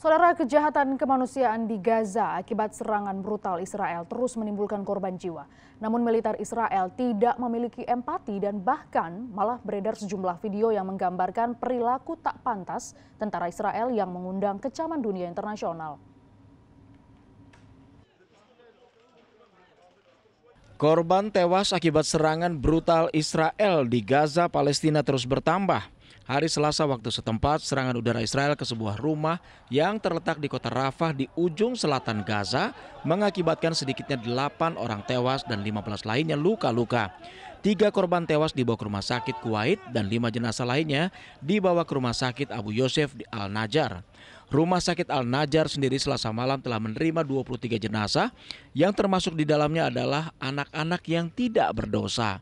Saudara kejahatan kemanusiaan di Gaza akibat serangan brutal Israel terus menimbulkan korban jiwa. Namun militer Israel tidak memiliki empati dan bahkan malah beredar sejumlah video yang menggambarkan perilaku tak pantas tentara Israel yang mengundang kecaman dunia internasional. Korban tewas akibat serangan brutal Israel di Gaza, Palestina terus bertambah. Hari Selasa waktu setempat, serangan udara Israel ke sebuah rumah yang terletak di kota Rafah di ujung selatan Gaza mengakibatkan sedikitnya 8 orang tewas dan 15 lainnya luka-luka. Tiga korban tewas dibawa ke rumah sakit Kuwait dan lima jenazah lainnya dibawa ke rumah sakit Abu Yosef di Al-Najar. Rumah sakit Al-Najar sendiri selasa malam telah menerima 23 jenazah yang termasuk di dalamnya adalah anak-anak yang tidak berdosa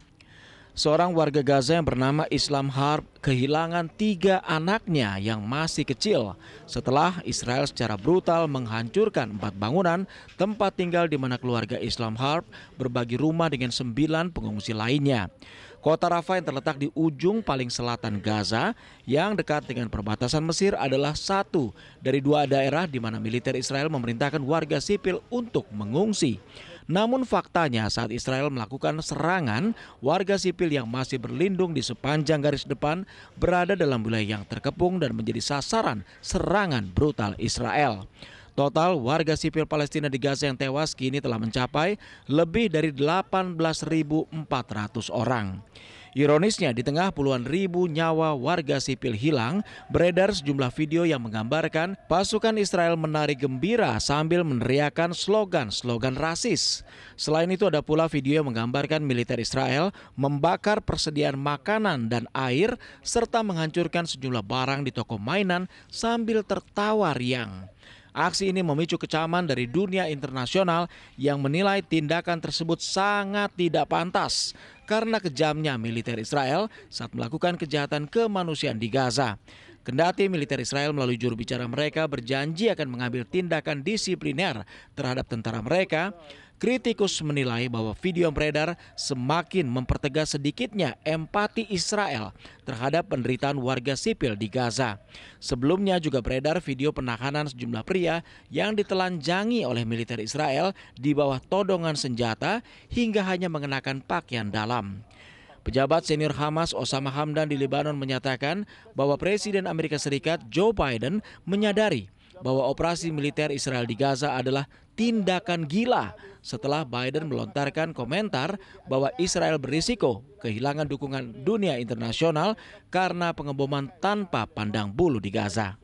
seorang warga Gaza yang bernama Islam Harb kehilangan tiga anaknya yang masih kecil setelah Israel secara brutal menghancurkan empat bangunan tempat tinggal di mana keluarga Islam Harb berbagi rumah dengan sembilan pengungsi lainnya. Kota Rafah yang terletak di ujung paling selatan Gaza yang dekat dengan perbatasan Mesir adalah satu dari dua daerah di mana militer Israel memerintahkan warga sipil untuk mengungsi. Namun faktanya saat Israel melakukan serangan, warga sipil yang masih berlindung di sepanjang garis depan berada dalam wilayah yang terkepung dan menjadi sasaran serangan brutal Israel. Total warga sipil Palestina di Gaza yang tewas kini telah mencapai lebih dari 18.400 orang. Ironisnya, di tengah puluhan ribu nyawa warga sipil hilang, beredar sejumlah video yang menggambarkan pasukan Israel menari gembira sambil meneriakan slogan-slogan rasis. Selain itu ada pula video yang menggambarkan militer Israel membakar persediaan makanan dan air serta menghancurkan sejumlah barang di toko mainan sambil tertawa riang. Aksi ini memicu kecaman dari dunia internasional yang menilai tindakan tersebut sangat tidak pantas karena kejamnya militer Israel saat melakukan kejahatan kemanusiaan di Gaza. Kendati militer Israel melalui juru bicara mereka berjanji akan mengambil tindakan disipliner terhadap tentara mereka, kritikus menilai bahwa video yang beredar semakin mempertegas sedikitnya empati Israel terhadap penderitaan warga sipil di Gaza. Sebelumnya juga beredar video penahanan sejumlah pria yang ditelanjangi oleh militer Israel di bawah todongan senjata hingga hanya mengenakan pakaian dalam. Pejabat senior Hamas Osama Hamdan di Lebanon menyatakan bahwa Presiden Amerika Serikat Joe Biden menyadari bahwa operasi militer Israel di Gaza adalah tindakan gila setelah Biden melontarkan komentar bahwa Israel berisiko kehilangan dukungan dunia internasional karena pengeboman tanpa pandang bulu di Gaza.